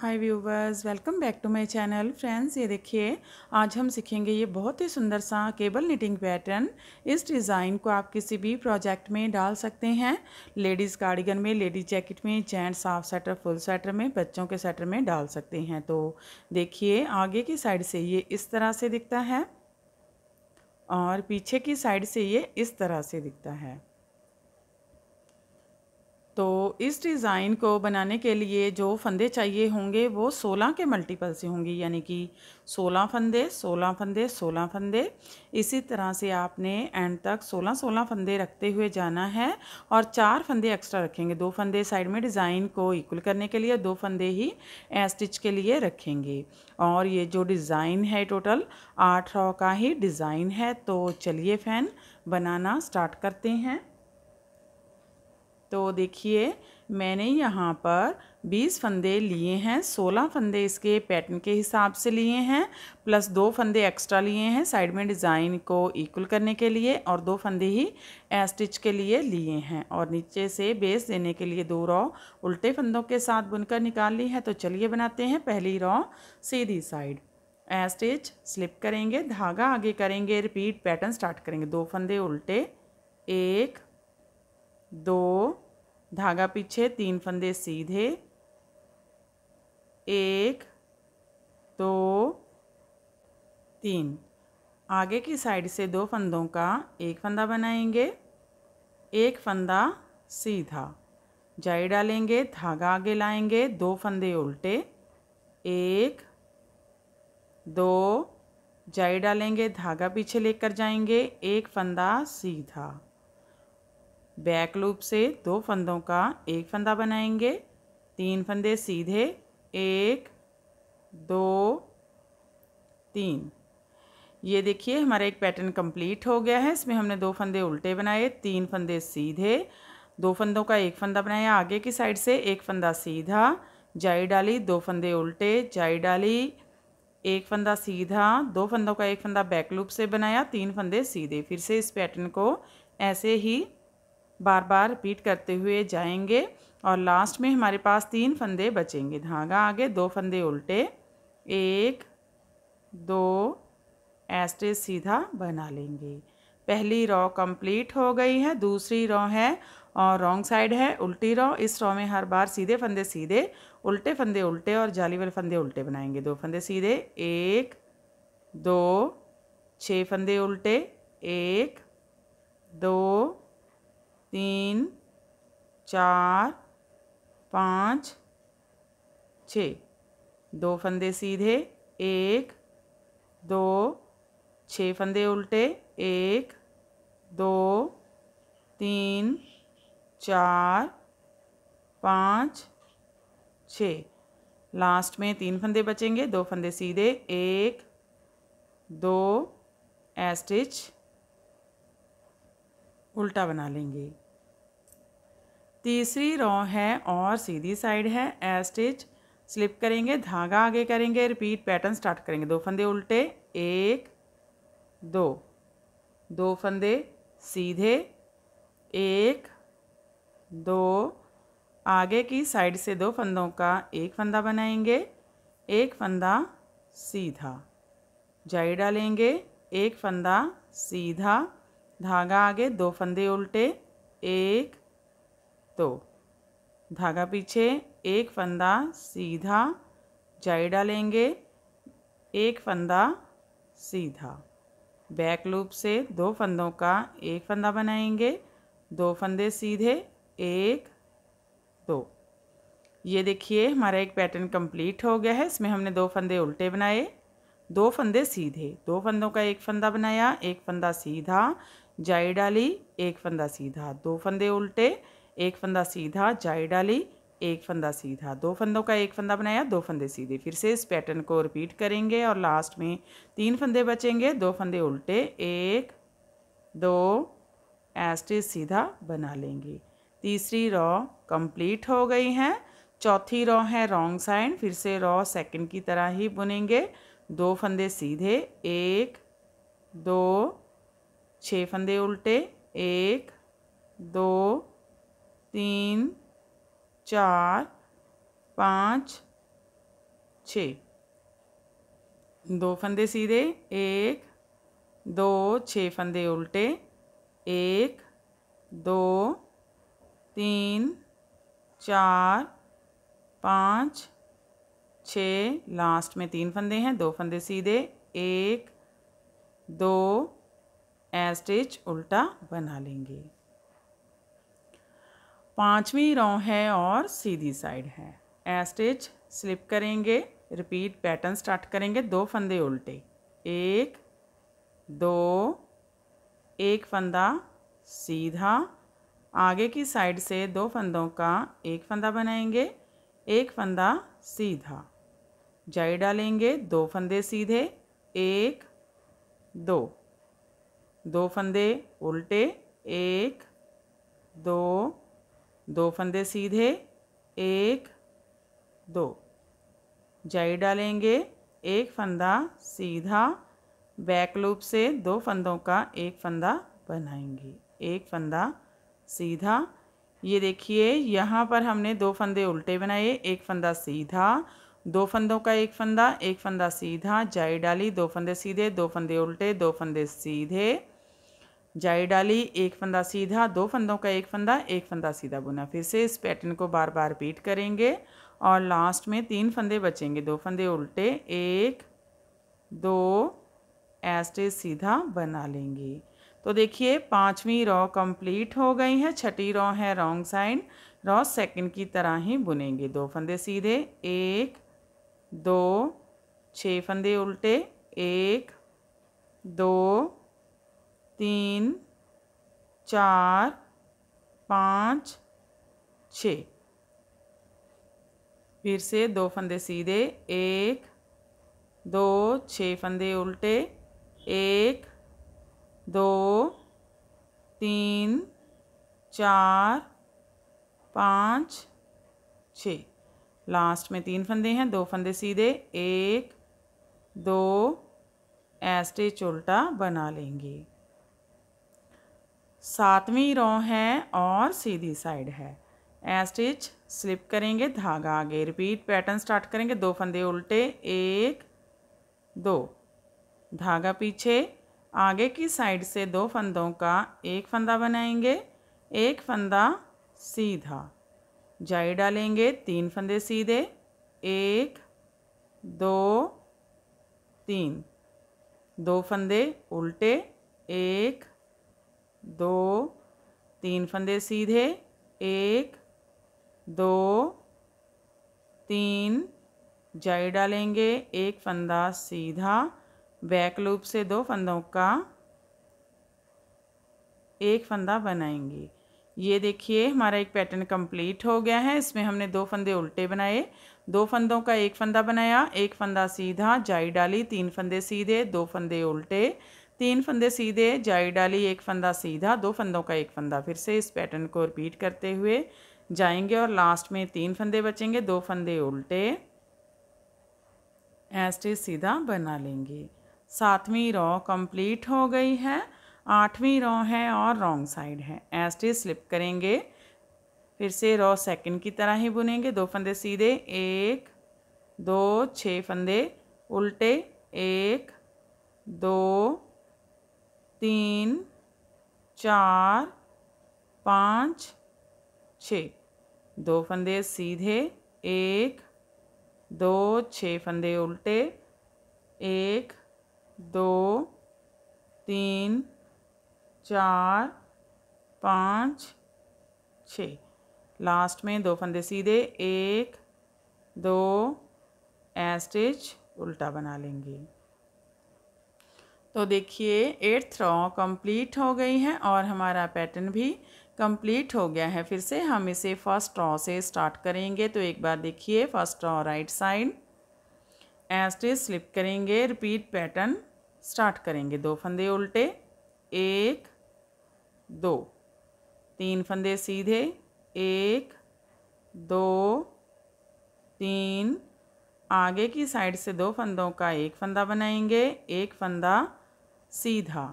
hi viewers welcome back to my channel friends ये देखिए आज हम सीखेंगे ये बहुत ही सुंदर सा केबल निटिंग पैटर्न इस डिज़ाइन को आप किसी भी प्रोजेक्ट में डाल सकते हैं लेडीज़ कार्डिगन में लेडीज़ जैकेट में gents half sweater full sweater में बच्चों के स्वेटर में डाल सकते हैं तो देखिए आगे की साइड से ये इस तरह से दिखता है और पीछे की साइड से ये इस तरह से दिखता है तो इस डिज़ाइन को बनाने के लिए जो फंदे चाहिए होंगे वो सोलह के मल्टीपल से होंगे यानी कि सोलह फंदे सोलह फंदे सोलह फंदे इसी तरह से आपने एंड तक सोलह सोलह फंदे रखते हुए जाना है और चार फंदे एक्स्ट्रा रखेंगे दो फंदे साइड में डिज़ाइन को इक्वल करने के लिए दो फंदे ही स्टिच के लिए रखेंगे और ये जो डिज़ाइन है टोटल आठ रॉ का ही डिज़ाइन है तो चलिए फैन बनाना स्टार्ट करते हैं तो देखिए मैंने यहाँ पर 20 फंदे लिए हैं 16 फंदे इसके पैटर्न के हिसाब से लिए हैं प्लस दो फंदे एक्स्ट्रा लिए हैं साइड में डिज़ाइन को इक्वल करने के लिए और दो फंदे ही स्टिच के लिए लिए हैं और नीचे से बेस देने के लिए दो रॉ उल्टे फंदों के साथ बुनकर निकाल ली है तो चलिए बनाते हैं पहली रॉ सीधी साइड स्टिच स्लिप करेंगे धागा आगे करेंगे रिपीट पैटर्न स्टार्ट करेंगे दो फंदे उल्टे एक दो धागा पीछे तीन फंदे सीधे एक दो तीन आगे की साइड से दो फंदों का एक फंदा बनाएंगे एक फंदा सीधा जाई डालेंगे धागा आगे लाएंगे दो फंदे उल्टे एक दो जाई डालेंगे धागा पीछे लेकर जाएंगे एक फंदा सीधा बैक लूप से दो फंदों का एक फंदा बनाएंगे तीन फंदे सीधे एक दो तीन ये देखिए हमारा एक पैटर्न कंप्लीट हो गया है इसमें हमने दो फंदे उल्टे बनाए तीन फंदे सीधे दो फंदों का एक फंदा बनाया आगे की साइड से एक फंदा सीधा जाई डाली दो फंदे उल्टे जाई डाली एक फंदा सीधा दो फंदों का एक फंदा बैक लूप से बनाया तीन फंदे सीधे फिर से इस पैटर्न को ऐसे ही बार बार रिपीट करते हुए जाएंगे और लास्ट में हमारे पास तीन फंदे बचेंगे धागा आगे दो फंदे उल्टे एक दो ऐसे सीधा बना लेंगे पहली रॉ कंप्लीट हो गई है दूसरी रॉ है और रॉन्ग साइड है उल्टी रॉ इस रॉ में हर बार सीधे फंदे सीधे उल्टे फंदे उल्टे और जाली वाले फंदे उल्टे बनाएंगे दो फंदे सीधे एक दो छः फंदे उल्टे एक दो तीन चार पाँच छ दो फंदे सीधे एक दो छः फंदे उल्टे एक दो तीन चार पाँच छ लास्ट में तीन फंदे बचेंगे दो फंदे सीधे एक दो एस्टिच उल्टा बना लेंगे तीसरी रो है और सीधी साइड है ए स्टिच स्लिप करेंगे धागा आगे करेंगे रिपीट पैटर्न स्टार्ट करेंगे दो फंदे उल्टे एक दो दो फंदे सीधे एक दो आगे की साइड से दो फंदों का एक फंदा बनाएंगे एक फंदा सीधा जाई डालेंगे एक फंदा सीधा धागा आगे दो फंदे उल्टे एक दो तो धागा पीछे एक फंदा सीधा जाई डालेंगे एक फंदा सीधा बैक लूप से दो फंदों का एक फंदा बनाएंगे दो फंदे सीधे एक दो ये देखिए हमारा एक पैटर्न कंप्लीट हो गया है इसमें हमने दो फंदे उल्टे बनाए दो फंदे सीधे दो फंदों का एक फंदा बनाया एक फंदा सीधा जाई डाली एक फंदा सीधा दो फंदे उल्टे एक फंदा सीधा जाई डाली एक फंदा सीधा दो फंदों का एक फंदा बनाया दो फंदे सीधे फिर से इस पैटर्न को रिपीट करेंगे और लास्ट में तीन फंदे बचेंगे दो फंदे उल्टे एक दो एस्टे सीधा बना लेंगे तीसरी रॉ कंप्लीट हो गई हैं चौथी रॉ है रॉन्ग साइड फिर से रॉ सेकंड की तरह ही बुनेंगे दो फंदे सीधे एक दो छः फंदे उल्टे एक दो तीन चार पाँच छ दो फंदे सीधे एक दो छः फंदे उल्टे एक दो तीन चार पाँच छ लास्ट में तीन फंदे हैं दो फंदे सीधे एक दो एस्टिच उल्टा बना लेंगे पांचवी रौ है और सीधी साइड है ए स्टिच स्लिप करेंगे रिपीट पैटर्न स्टार्ट करेंगे दो फंदे उल्टे एक दो एक फंदा सीधा आगे की साइड से दो फंदों का एक फंदा बनाएंगे एक फंदा सीधा जाई डालेंगे दो फंदे सीधे एक दो दो फंदे उल्टे एक दो दो फंदे सीधे एक दो जाई डालेंगे एक फंदा सीधा बैक लूप से दो फंदों का एक फंदा बनाएंगे एक फंदा सीधा ये देखिए यहाँ पर हमने दो फंदे उल्टे बनाए एक फंदा सीधा दो फंदों का एक फंदा एक फंदा सीधा जाई डाली दो फंदे सीधे दो फंदे उल्टे दो फंदे सीधे जाई डाली एक फंदा सीधा दो फंदों का एक फंदा एक फंदा सीधा बुना फिर से इस पैटर्न को बार बार रिपीट करेंगे और लास्ट में तीन फंदे बचेंगे दो फंदे उल्टे एक दो ऐसे सीधा बना लेंगे तो देखिए पांचवी रॉ कंप्लीट हो गई है छठी रॉ है रॉन्ग साइड रॉ सेकंड की तरह ही बुनेंगे दो फंदे सीधे एक दो छः फंदे उल्टे एक दो तीन चार पाँच छ फिर से दो फंदे सीधे एक दो छः फंदे उल्टे एक दो तीन चार पाँच छ लास्ट में तीन फंदे हैं दो फंदे सीधे एक दो एस्टेच उल्टा बना लेंगे सातवीं रो है और सीधी साइड है ए स्टिच स्लिप करेंगे धागा आगे रिपीट पैटर्न स्टार्ट करेंगे दो फंदे उल्टे एक दो धागा पीछे आगे की साइड से दो फंदों का एक फंदा बनाएंगे एक फंदा सीधा जाई डालेंगे तीन फंदे सीधे एक दो तीन दो फंदे उल्टे एक दो तीन फंदे सीधे एक दो तीन जाई डालेंगे एक फंदा सीधा बैक लूप से दो फंदों का एक फंदा बनाएंगे ये देखिए हमारा एक पैटर्न कंप्लीट हो गया है इसमें हमने दो फंदे उल्टे बनाए दो फंदों का एक फंदा बनाया एक फंदा सीधा जाई डाली तीन फंदे सीधे दो फंदे उल्टे तीन फंदे सीधे जाई डाली एक फंदा सीधा दो फंदों का एक फंदा फिर से इस पैटर्न को रिपीट करते हुए जाएंगे और लास्ट में तीन फंदे बचेंगे दो फंदे उल्टे ऐसे सीधा बना लेंगे सातवीं रॉ कंप्लीट हो गई है आठवीं रॉ है और रॉन्ग साइड है ऐसे स्लिप करेंगे फिर से रॉ सेकंड की तरह ही बुनेंगे दो फंदे सीधे एक दो छः फंदे उल्टे एक दो तीन चार पाँच छ दो फंदे सीधे एक दो छः फंदे उल्टे एक दो तीन चार पाँच छ लास्ट में दो फंदे सीधे एक दो एस्टिच उल्टा बना लेंगे तो देखिए एट्थ रॉ कंप्लीट हो गई है और हमारा पैटर्न भी कंप्लीट हो गया है फिर से हम इसे फर्स्ट रॉ से स्टार्ट करेंगे तो एक बार देखिए फर्स्ट रॉ राइट साइड एस्टे स्लिप करेंगे रिपीट पैटर्न स्टार्ट करेंगे दो फंदे उल्टे एक दो तीन फंदे सीधे एक दो तीन आगे की साइड से दो फंदों का एक फंदा बनाएंगे एक फंदा सीधा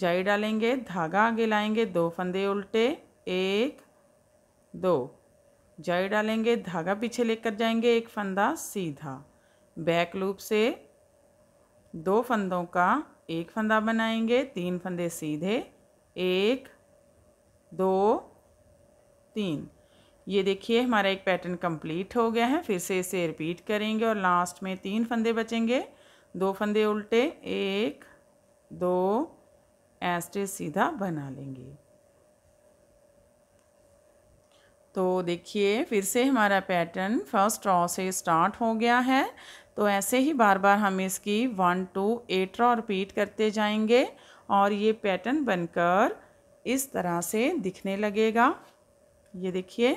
जाई डालेंगे धागा आगे लाएंगे दो फंदे उल्टे एक दो जाई डालेंगे धागा पीछे लेकर जाएंगे एक फंदा सीधा बैक लूप से दो फंदों का एक फंदा बनाएंगे तीन फंदे सीधे एक दो तीन ये देखिए हमारा एक पैटर्न कंप्लीट हो गया है फिर से इसे रिपीट करेंगे और लास्ट में तीन फंदे बचेंगे दो फंदे उल्टे एक दो एस्टे सीधा बना लेंगे तो देखिए फिर से हमारा पैटर्न फर्स्ट रॉ से स्टार्ट हो गया है तो ऐसे ही बार बार हम इसकी one two eight row repeat करते जाएंगे और ये पैटर्न बनकर इस तरह से दिखने लगेगा ये देखिए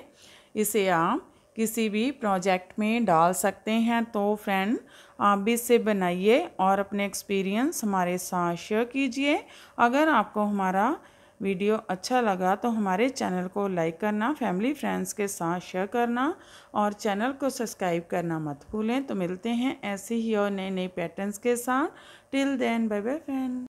इसे आप किसी भी प्रोजेक्ट में डाल सकते हैं तो फ्रेंड आप भी इसे बनाइए और अपने एक्सपीरियंस हमारे साथ शेयर कीजिए अगर आपको हमारा वीडियो अच्छा लगा तो हमारे चैनल को लाइक करना फैमिली फ्रेंड्स के साथ शेयर करना और चैनल को सब्सक्राइब करना मत भूलें तो मिलते हैं ऐसे ही और नए नए पैटर्न्स के साथ till then bye bye friend